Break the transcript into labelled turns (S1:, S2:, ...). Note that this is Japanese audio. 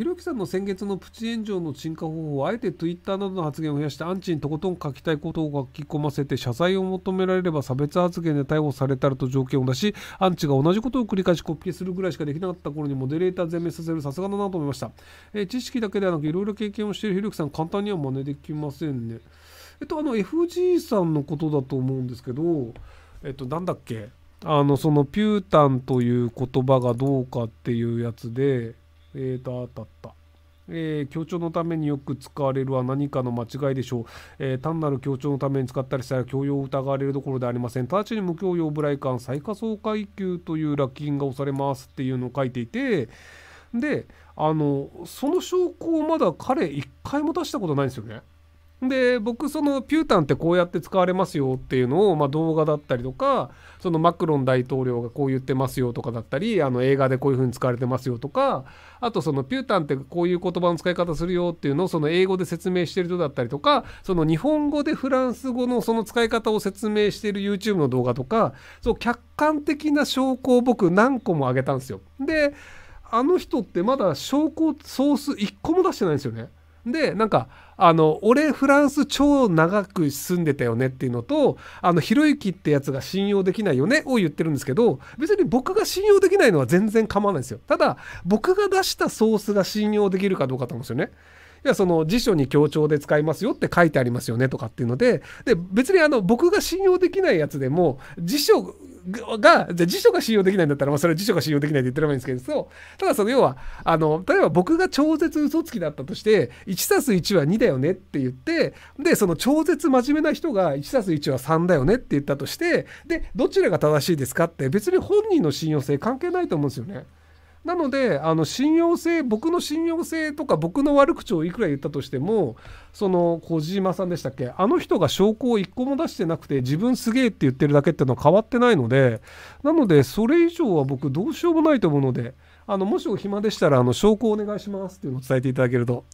S1: ひろゆきさんの先月のプチ炎上の沈下方法をあえて Twitter などの発言を増やしてアンチにとことん書きたいことを書き込ませて謝罪を求められれば差別発言で逮捕されたらと条件を出しアンチが同じことを繰り返しコピーするぐらいしかできなかった頃にモデレーター全滅させるさすがだなと思いました、えー、知識だけではなくいろいろ経験をしているひろゆきさん簡単には真似できませんねえっとあの FG さんのことだと思うんですけどえっとなんだっけあのそのピュータンという言葉がどうかっていうやつでえーと、ったった。えー、強調のためによく使われるは何かの間違いでしょう、えー、単なる強調のために使ったりしたら強要を疑われるところでありません直ちに無強要無来館最下層階級という落金が押されますっていうのを書いていてであのその証拠をまだ彼一回も出したことないんですよね。で僕そのピュータンってこうやって使われますよっていうのを、まあ、動画だったりとかそのマクロン大統領がこう言ってますよとかだったりあの映画でこういう風に使われてますよとかあとそのピュータンってこういう言葉の使い方するよっていうのをその英語で説明してる人だったりとかその日本語でフランス語のその使い方を説明してる YouTube の動画とかそう客観的な証拠を僕何個も上げたんですよ。であの人ってまだ証拠ソース1個も出してないんですよね。でなんかあの俺フランス超長く住んでたよねっていうのとあのひろゆきってやつが信用できないよねを言ってるんですけど別に僕が信用できないのは全然構わないですよただ僕が出したソースが信用できるかどうかと思うんですよねいやその辞書に協調で使いますよって書いてありますよねとかっていうのでで別にあの僕が信用できないやつでも辞書が、じゃ辞書が信用できないんだったら、まあ、それは辞書が信用できないって言ってればいいんですけど、ただその要は、あの、例えば僕が超絶嘘つきだったとして、1たす1は2だよねって言って、で、その超絶真面目な人が1たす1は3だよねって言ったとして、で、どちらが正しいですかって別に本人の信用性関係ないと思うんですよね。なのであの信用性僕の信用性とか僕の悪口をいくら言ったとしてもその小島さんでしたっけあの人が証拠を一個も出してなくて自分すげえって言ってるだけっていうのは変わってないのでなのでそれ以上は僕どうしようもないと思うのであのもしお暇でしたらあの証拠をお願いしますっていうのを伝えていただけると